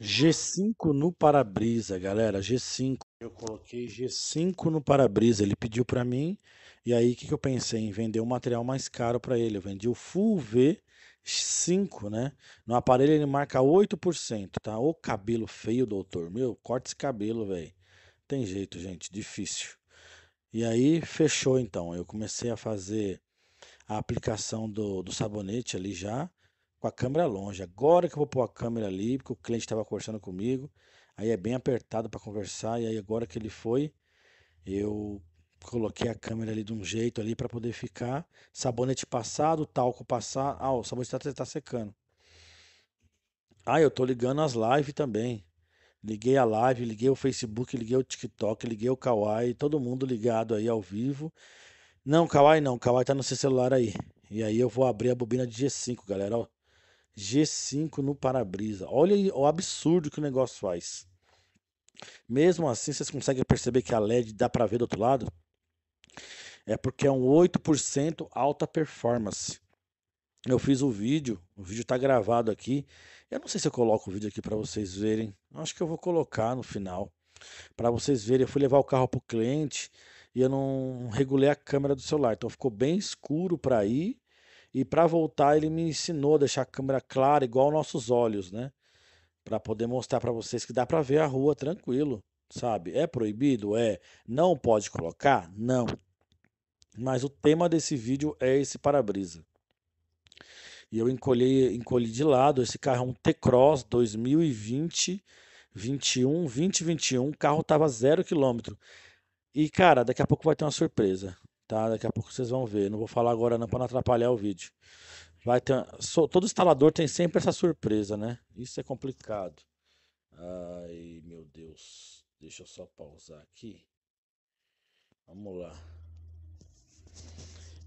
G5 no para-brisa, galera. G5. Eu coloquei G5 no para-brisa. Ele pediu para mim. E aí, o que, que eu pensei? Em vender um material mais caro para ele. Eu vendi o Full V5, né? No aparelho ele marca 8%, tá? O cabelo feio, doutor. Meu, corta esse cabelo, velho. Tem jeito, gente. Difícil. E aí, fechou então. Eu comecei a fazer a aplicação do, do sabonete ali já com a câmera longe. Agora que eu vou pôr a câmera ali, porque o cliente estava conversando comigo, aí é bem apertado para conversar, e aí agora que ele foi, eu coloquei a câmera ali de um jeito ali para poder ficar. Sabonete passado, talco passado. Ah, o sabonete está tá secando. Ah, eu tô ligando as lives também. Liguei a live, liguei o Facebook, liguei o TikTok, liguei o Kawaii, todo mundo ligado aí ao vivo. Não, Kawaii não, Kawaii tá no seu celular aí. E aí eu vou abrir a bobina de G5, galera, ó. G5 no para-brisa. Olha o absurdo que o negócio faz. Mesmo assim, vocês conseguem perceber que a LED dá para ver do outro lado? É porque é um 8% alta performance. Eu fiz o vídeo, o vídeo está gravado aqui. Eu não sei se eu coloco o vídeo aqui para vocês verem. Acho que eu vou colocar no final para vocês verem. Eu fui levar o carro para o cliente e eu não regulei a câmera do celular, então ficou bem escuro para ir e para voltar, ele me ensinou a deixar a câmera clara, igual nossos olhos, né? Para poder mostrar para vocês que dá para ver a rua tranquilo, sabe? É proibido? É. Não pode colocar? Não. Mas o tema desse vídeo é esse para-brisa. E eu encolhi, encolhi de lado. Esse carro é um T-Cross 2020, 21, 2021. O carro tava zero quilômetro. E, cara, daqui a pouco vai ter uma surpresa. Tá? Daqui a pouco vocês vão ver. Não vou falar agora não para não atrapalhar o vídeo. Vai ter, todo instalador tem sempre essa surpresa, né? Isso é complicado. Ai, meu Deus. Deixa eu só pausar aqui. Vamos lá.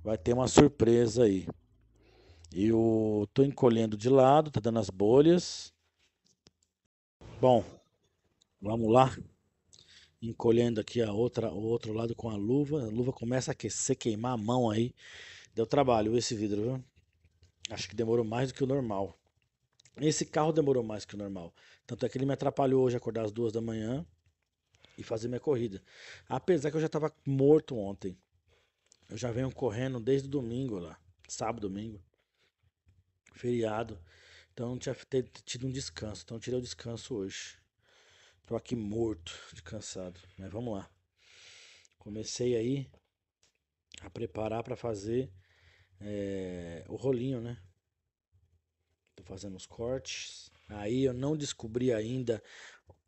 Vai ter uma surpresa aí. Eu tô encolhendo de lado, tá dando as bolhas. Bom, vamos lá encolhendo aqui a outra, o outro lado com a luva. A luva começa a aquecer, queimar a mão aí. Deu trabalho esse vidro, viu? Acho que demorou mais do que o normal. Esse carro demorou mais que o normal. Tanto é que ele me atrapalhou hoje acordar às duas da manhã e fazer minha corrida. Apesar que eu já estava morto ontem. Eu já venho correndo desde domingo lá. Sábado, domingo. Feriado. Então não tinha tido um descanso. Então eu tirei o descanso hoje. Tô aqui morto, cansado, mas vamos lá. Comecei aí a preparar para fazer é, o rolinho, né? Tô fazendo os cortes. Aí eu não descobri ainda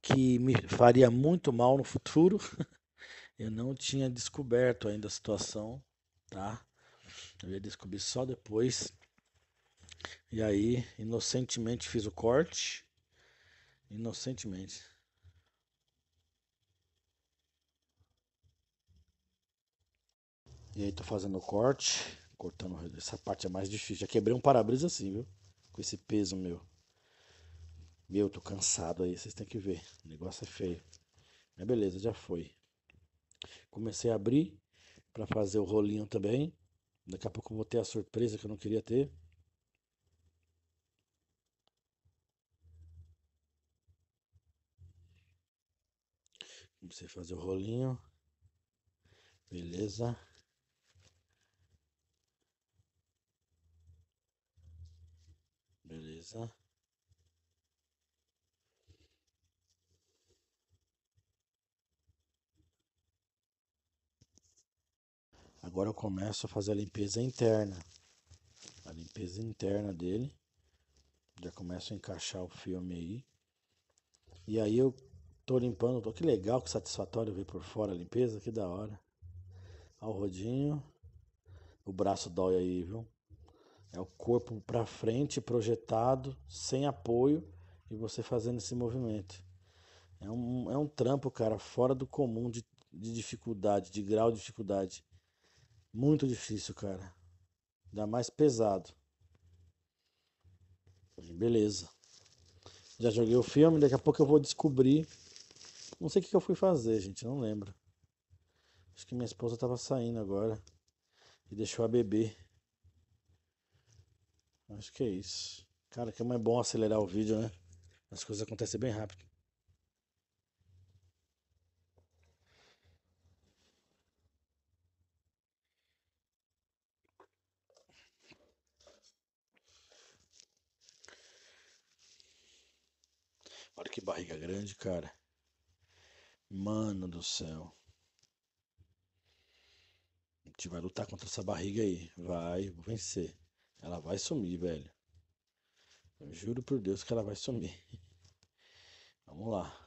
que me faria muito mal no futuro. eu não tinha descoberto ainda a situação, tá? Eu ia descobrir só depois. E aí, inocentemente fiz o corte. Inocentemente. E aí tô fazendo o corte, cortando essa parte é mais difícil. Já quebrei um para-brisa assim, viu? Com esse peso meu. Meu, tô cansado aí, vocês têm que ver. O negócio é feio. Mas beleza, já foi. Comecei a abrir para fazer o rolinho também. Daqui a pouco vou ter a surpresa que eu não queria ter. Comecei a fazer o rolinho. Beleza. Né? Agora eu começo a fazer a limpeza interna. A limpeza interna dele. Já começo a encaixar o filme aí. E aí eu tô limpando. Tô, que legal, que satisfatório ver por fora a limpeza. Que da hora. Olha o rodinho. O braço dói aí, viu? É o corpo para frente projetado, sem apoio e você fazendo esse movimento. É um, é um trampo, cara, fora do comum de, de dificuldade, de grau de dificuldade. Muito difícil, cara. Ainda mais pesado. Beleza. Já joguei o filme, daqui a pouco eu vou descobrir. Não sei o que eu fui fazer, gente, não lembro. Acho que minha esposa estava saindo agora e deixou a bebê. Acho que é isso. Cara, que é mais bom acelerar o vídeo, né? As coisas acontecem bem rápido. Olha que barriga grande, cara. Mano do céu. A gente vai lutar contra essa barriga aí. Vai, vou vencer. Ela vai sumir, velho. Eu juro por Deus que ela vai sumir. Vamos lá.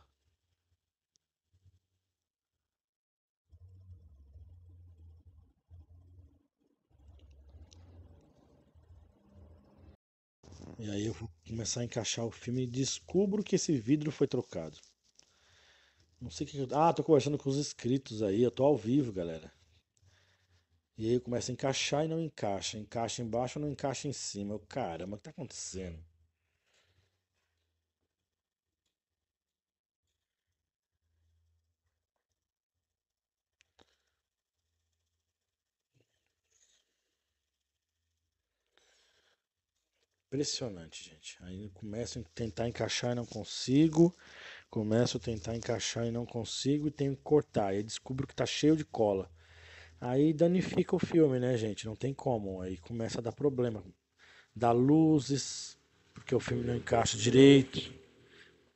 E aí eu vou começar a encaixar o filme e descubro que esse vidro foi trocado. Não sei o que. Ah, tô conversando com os inscritos aí. Eu tô ao vivo, galera. E aí começa a encaixar e não encaixa. Encaixa embaixo, não encaixa em cima. Eu, caramba, o que tá acontecendo? Impressionante, gente. Aí começo a tentar encaixar e não consigo. Começo a tentar encaixar e não consigo. E tenho que cortar. E aí descubro que tá cheio de cola. Aí danifica o filme, né, gente? Não tem como. Aí começa a dar problema. Dá luzes, porque o filme não encaixa direito.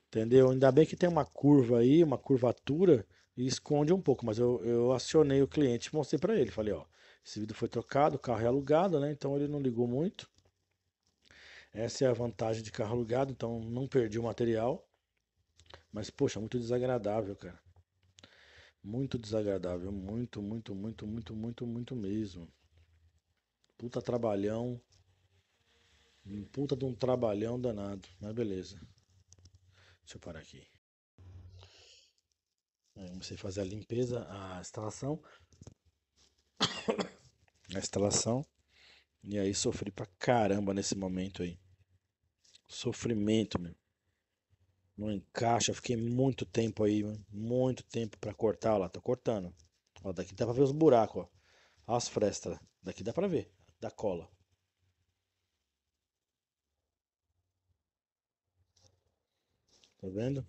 Entendeu? Ainda bem que tem uma curva aí, uma curvatura, e esconde um pouco. Mas eu, eu acionei o cliente, mostrei para ele. Falei, ó, esse vidro foi trocado, o carro é alugado, né? Então ele não ligou muito. Essa é a vantagem de carro alugado, então não perdi o material. Mas, poxa, muito desagradável, cara. Muito desagradável, muito, muito, muito, muito, muito, muito mesmo. Puta trabalhão. Puta de um trabalhão danado, mas beleza. Deixa eu parar aqui. Aí comecei a fazer a limpeza, a instalação. A instalação. E aí sofri pra caramba nesse momento aí. Sofrimento, meu. Não encaixa, fiquei muito tempo aí, muito tempo para cortar, Olha lá, tô cortando. Ó, daqui dá pra ver os buracos, ó. As frestas, daqui dá pra ver, da cola. Tá vendo?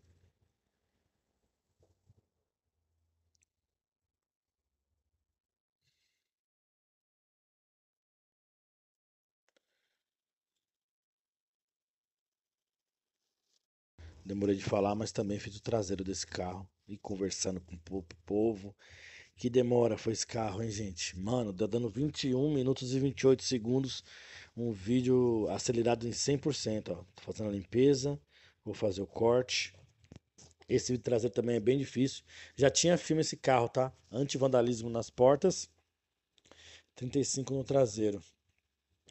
demorei de falar, mas também fiz o traseiro desse carro e conversando com o povo. Que demora foi esse carro, hein, gente? Mano, tá dando 21 minutos e 28 segundos. Um vídeo acelerado em 100%. Ó. Tô fazendo a limpeza, vou fazer o corte. Esse traseiro também é bem difícil. Já tinha filme esse carro, tá? Antivandalismo nas portas. 35 no traseiro.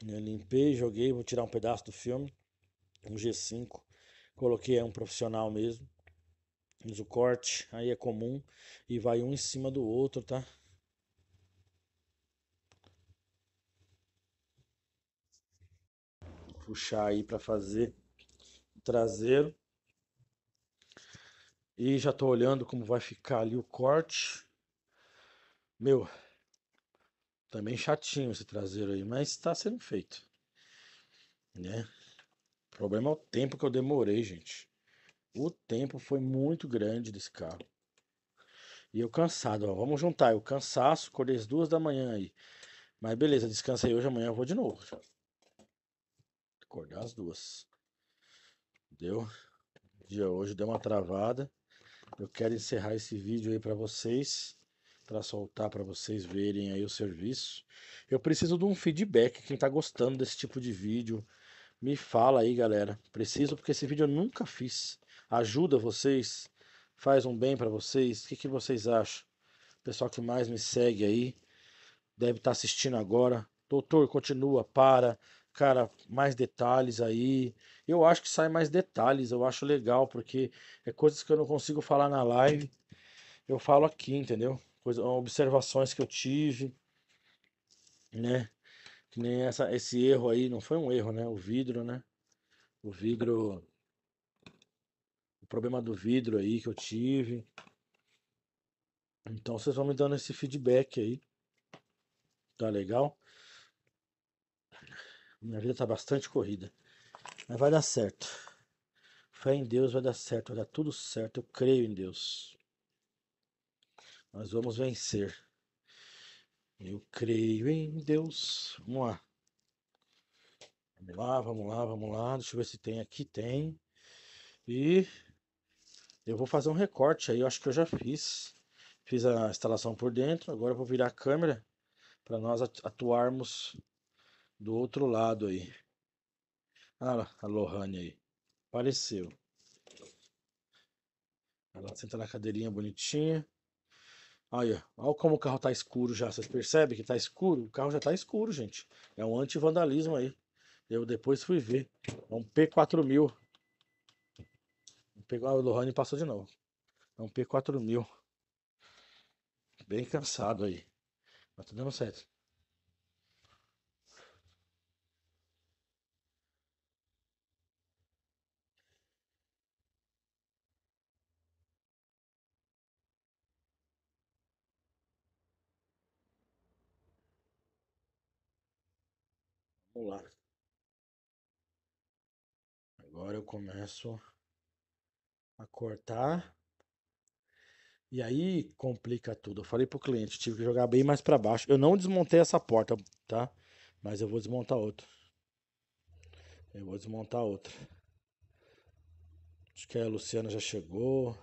Eu limpei, joguei, vou tirar um pedaço do filme. Um G5. Coloquei é um profissional mesmo. mas o corte, aí é comum. E vai um em cima do outro, tá? Puxar aí para fazer o traseiro. E já tô olhando como vai ficar ali o corte. Meu, também tá chatinho esse traseiro aí, mas tá sendo feito, né? problema é o tempo que eu demorei, gente. O tempo foi muito grande desse carro. E eu cansado, ó, vamos juntar. Eu cansaço, acordei às duas da manhã aí. Mas beleza, Descansa aí. hoje, amanhã eu vou de novo. Acordar às duas. Deu? O dia hoje deu uma travada. Eu quero encerrar esse vídeo aí para vocês, para soltar para vocês verem aí o serviço. Eu preciso de um feedback, quem tá gostando desse tipo de vídeo, me fala aí, galera. Preciso porque esse vídeo eu nunca fiz. Ajuda vocês, faz um bem para vocês. O que, que vocês acham? O pessoal que mais me segue aí deve estar tá assistindo agora. Doutor, continua, para. Cara, mais detalhes aí. Eu acho que sai mais detalhes, eu acho legal, porque é coisas que eu não consigo falar na live. Eu falo aqui, entendeu? Coisa, observações que eu tive, né? Que nem essa, esse erro aí, não foi um erro, né? O vidro, né? O vidro. O problema do vidro aí que eu tive. Então vocês vão me dando esse feedback aí. Tá legal? Minha vida tá bastante corrida. Mas vai dar certo. Fé em Deus vai dar certo, vai dar tudo certo. Eu creio em Deus. Nós vamos vencer. Eu creio em Deus. Vamos lá. Vamos lá, vamos lá, vamos lá. Deixa eu ver se tem aqui. Tem. E eu vou fazer um recorte aí. Eu acho que eu já fiz. Fiz a instalação por dentro. Agora eu vou virar a câmera para nós atuarmos do outro lado aí. Ah, a Lohane aí. Apareceu. Ela senta na cadeirinha bonitinha. Olha, olha como o carro tá escuro já. Vocês percebem que tá escuro? O carro já tá escuro, gente. É um anti-vandalismo aí. Eu depois fui ver. É um P4000. Pegou, ah, o Lohane passou de novo. É um P4000. Bem cansado aí. Mas tá dando certo. Agora eu começo a cortar. E aí complica tudo. Eu falei pro cliente, tive que jogar bem mais para baixo. Eu não desmontei essa porta, tá? Mas eu vou desmontar outra. Eu vou desmontar outra. Acho que a Luciana já chegou.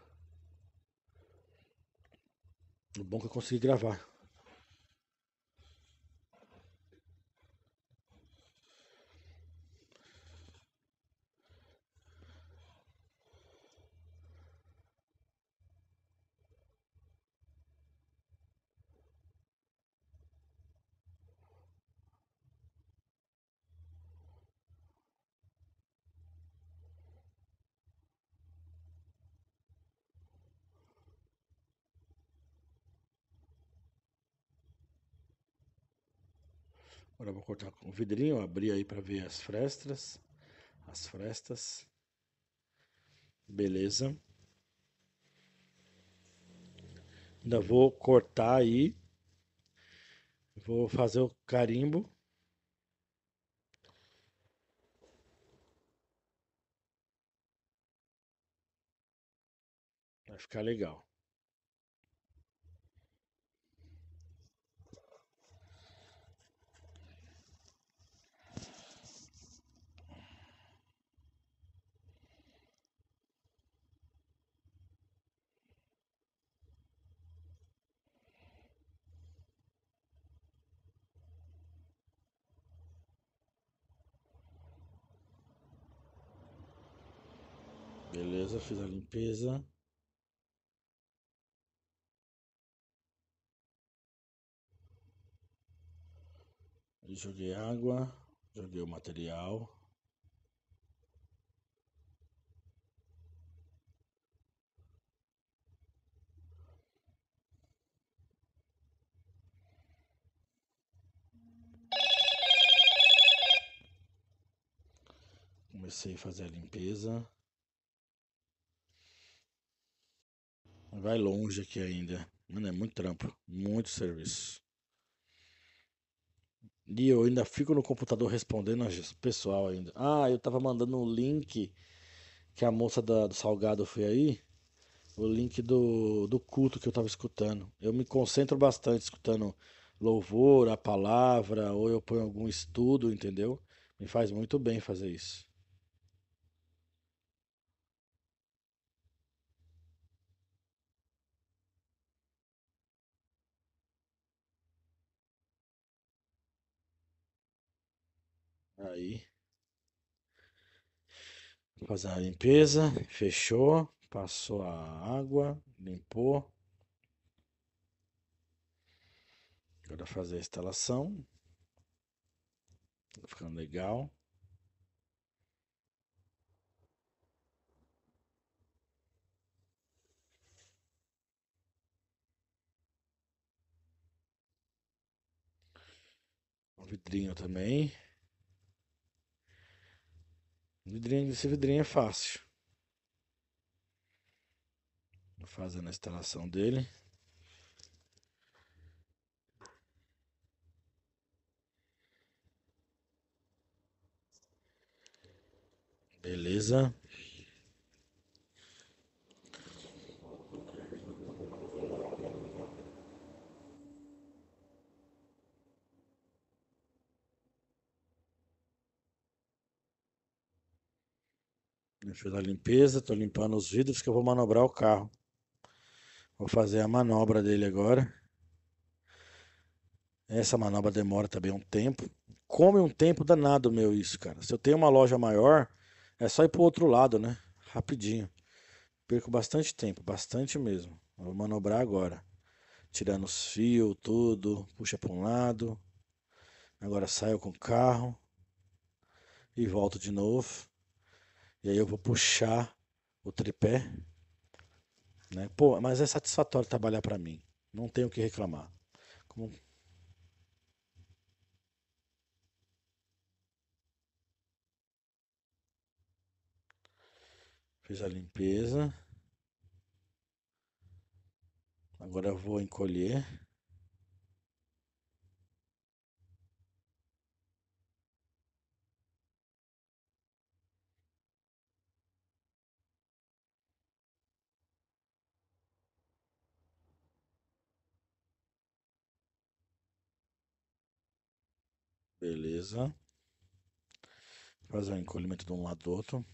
O bom é que eu consegui gravar. Agora vou cortar com o vidrinho, abrir aí para ver as frestas, as frestas. Beleza. Ainda vou cortar aí. Vou fazer o carimbo. Vai ficar legal. Beleza, fiz a limpeza. E joguei água, joguei o material. Comecei a fazer a limpeza. Vai longe aqui ainda. Mano, é muito trampo. Muito serviço. E eu ainda fico no computador respondendo as pessoal ainda. Ah, eu tava mandando o link que a moça da, do Salgado foi aí. O link do, do culto que eu tava escutando. Eu me concentro bastante escutando louvor, a palavra, ou eu ponho algum estudo, entendeu? Me faz muito bem fazer isso. Aí. Fazer a limpeza. Fechou. Passou a água. Limpou. Agora fazer a instalação. Tá ficando legal. vidrinho também. Vidrinha, esse vidrinho é fácil. Fazendo a instalação dele. Beleza. fui a limpeza, estou limpando os vidros que eu vou manobrar o carro. Vou fazer a manobra dele agora. Essa manobra demora também um tempo. Come um tempo danado meu isso, cara. Se eu tenho uma loja maior, é só ir pro outro lado, né? Rapidinho. Perco bastante tempo, bastante mesmo. Vou manobrar agora. Tirando os fios, tudo. Puxa para um lado. Agora saio com o carro. E volto de novo. E aí eu vou puxar o tripé. Né? Pô, mas é satisfatório trabalhar para mim. Não tenho o que reclamar. Como... Fiz a limpeza. Agora eu vou encolher. Beleza. Fazer um encolhimento de um lado do outro.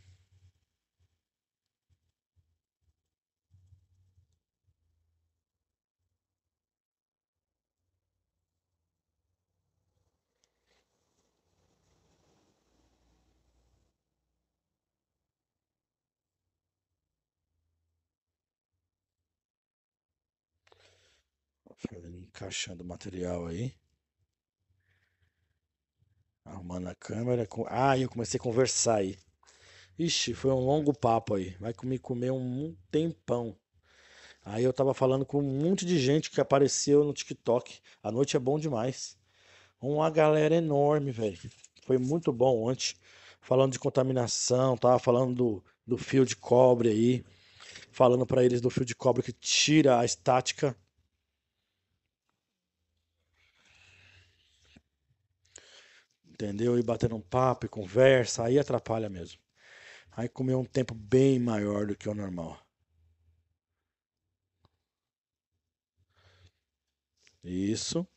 Encaixando o material aí arrumando a câmera. Com... Ah, eu comecei a conversar aí. Ixi, foi um longo papo aí. Vai me comer um tempão. Aí eu tava falando com um monte de gente que apareceu no TikTok. A noite é bom demais. Uma galera enorme, velho. Foi muito bom ontem. Falando de contaminação, tava falando do, do fio de cobre aí. Falando para eles do fio de cobre que tira a estática entendeu? E batendo um papo e conversa, aí atrapalha mesmo. Aí comeu um tempo bem maior do que o normal. Isso.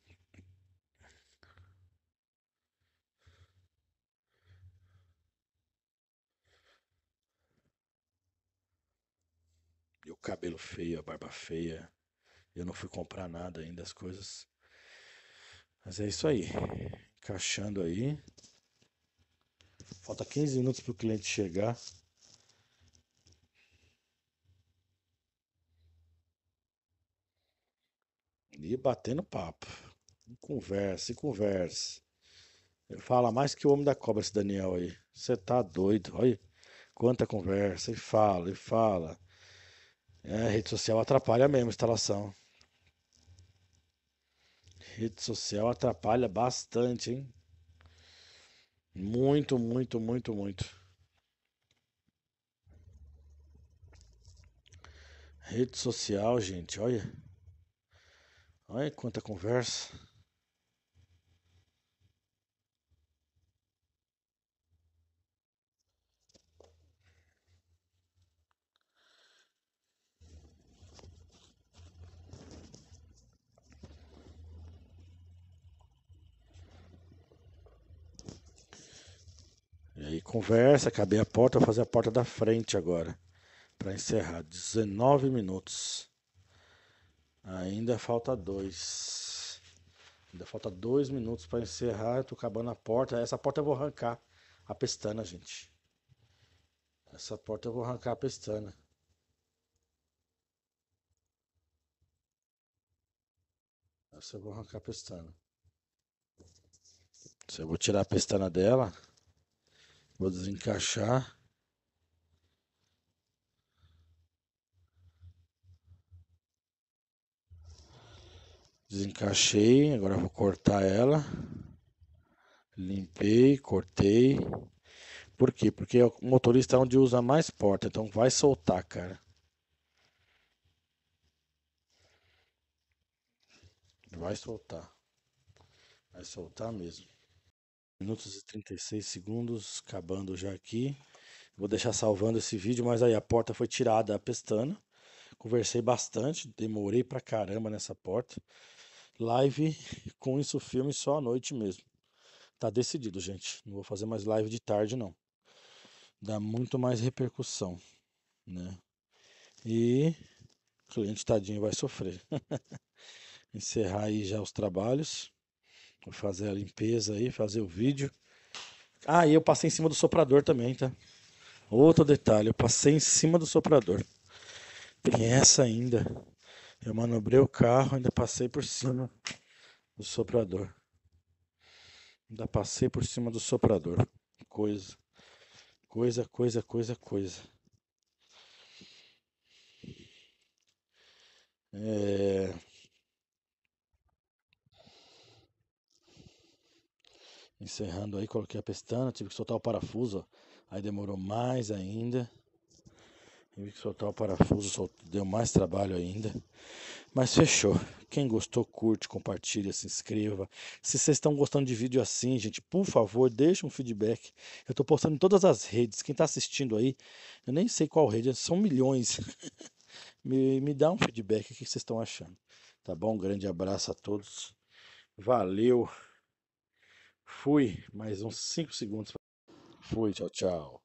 E o cabelo feio, a barba feia. Eu não fui comprar nada ainda, as coisas. Mas é isso aí encaixando aí. Falta 15 minutos para o cliente chegar. E batendo papo. conversa, e conversa. Ele fala mais que o homem da cobra, esse Daniel aí. Você tá doido, olha. Quanta conversa, e fala, e fala. É, rede social atrapalha mesmo a instalação. Rede social atrapalha bastante, hein? Muito, muito, muito, muito. Rede social, gente, olha. Olha quanta conversa. conversa, acabei a porta, vou fazer a porta da frente agora. Para encerrar, 19 minutos. Ainda falta dois. Ainda falta dois minutos para encerrar. Tô acabando a porta. Essa porta eu vou arrancar a pestana, gente. Essa porta eu vou arrancar a pestana. Essa eu vou arrancar a pestana. Se eu vou tirar a pestana dela. Vou desencaixar. Desencaixei, agora vou cortar ela. Limpei, cortei. Por quê? Porque é o motorista é onde usa mais porta, então vai soltar, cara. Vai soltar. Vai soltar mesmo minutos e 36 segundos, acabando já aqui. Vou deixar salvando esse vídeo, mas aí a porta foi tirada a pestana. Conversei bastante, demorei pra caramba nessa porta. Live com isso filme só à noite mesmo. Tá decidido, gente. Não vou fazer mais live de tarde não. Dá muito mais repercussão, né? E o cliente tadinho vai sofrer. Encerrar aí já os trabalhos fazer a limpeza aí, fazer o vídeo. Ah, e eu passei em cima do soprador também, tá? Outro detalhe, eu passei em cima do soprador. Tem essa ainda. Eu manobrei o carro, ainda passei por cima do soprador. Ainda passei por cima do soprador. Coisa. Coisa, coisa, coisa, coisa. É... encerrando aí, coloquei a pestana, tive que soltar o parafuso, ó. aí demorou mais ainda. Tive que soltar o parafuso, deu mais trabalho ainda. Mas fechou. Quem gostou, curte, compartilha, se inscreva. Se vocês estão gostando de vídeo assim, gente, por favor, deixe um feedback. Eu estou postando em todas as redes. Quem está assistindo aí, eu nem sei qual rede, são milhões. me, me dá um feedback, o que vocês estão achando. Tá bom? Um grande abraço a todos. Valeu! Fui, mais uns 5 segundos. Fui, tchau, tchau.